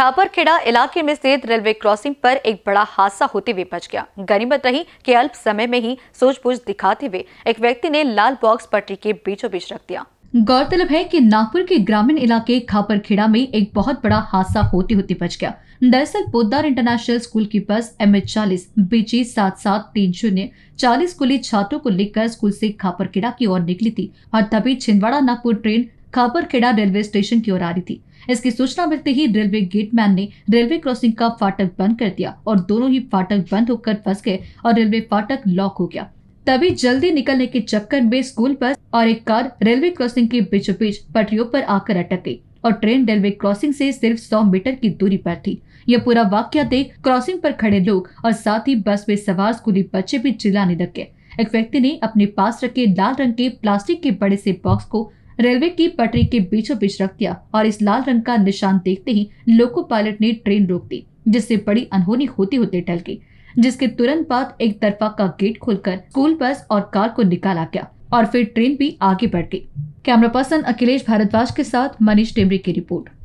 खापरखेड़ा इलाके में स्थित रेलवे क्रॉसिंग पर एक बड़ा हादसा होते हुए बच गया गनीमत रही कि अल्प समय में ही सूझबूझ दिखाते हुए एक व्यक्ति ने लाल बॉक्स पटरी के बीचों बीच रख दिया गौरतलब है कि नागपुर के ग्रामीण इलाके खापरखेड़ा में एक बहुत बड़ा हादसा होते होते बच गया दरअसल पोदार इंटरनेशनल स्कूल की बस एम एच चालीस बीची सात सात तीन शून्य चालीस कुली छात्रों को लेकर स्कूल से खापरखेड़ा की ओर निकली थी और तभी Chhindwara Nagpur train Khaparkheda railway station की ओर आ रही थी इसकी सूचना मिलते ही रेलवे गेटमैन ने रेलवे क्रॉसिंग का फाटक बंद कर दिया और दोनों ही फाटक बंद होकर फंस गए और रेलवे फाटक लॉक हो गया तभी जल्दी निकलने के चक्कर में स्कूल बस और एक कार रेलवे क्रॉसिंग के बीचों बीच पटरियों पर आकर अटक गई और ट्रेन रेलवे क्रॉसिंग से सिर्फ 100 मीटर की दूरी पर थी यह पूरा वाक्य देख क्रॉसिंग पर खड़े लोग और साथ ही बस में सवार स्कूली बच्चे भी चिल्लाने लग गए एक व्यक्ति ने अपने पास रखे लाल रंग के प्लास्टिक के बड़े से बॉक्स को रेलवे की पटरी के बीचों बीच रख दिया और इस लाल रंग का निशान देखते ही लोको पायलट ने ट्रेन रोक दी जिससे बड़ी अनहोनी होते होते टल गई जिसके तुरंत बाद एक तरफा का गेट खोलकर स्कूल बस और कार को निकाला गया और फिर ट्रेन भी आगे बढ़ गई कैमरा पर्सन अखिलेश भारद्वाज के साथ मनीष टेमरी की रिपोर्ट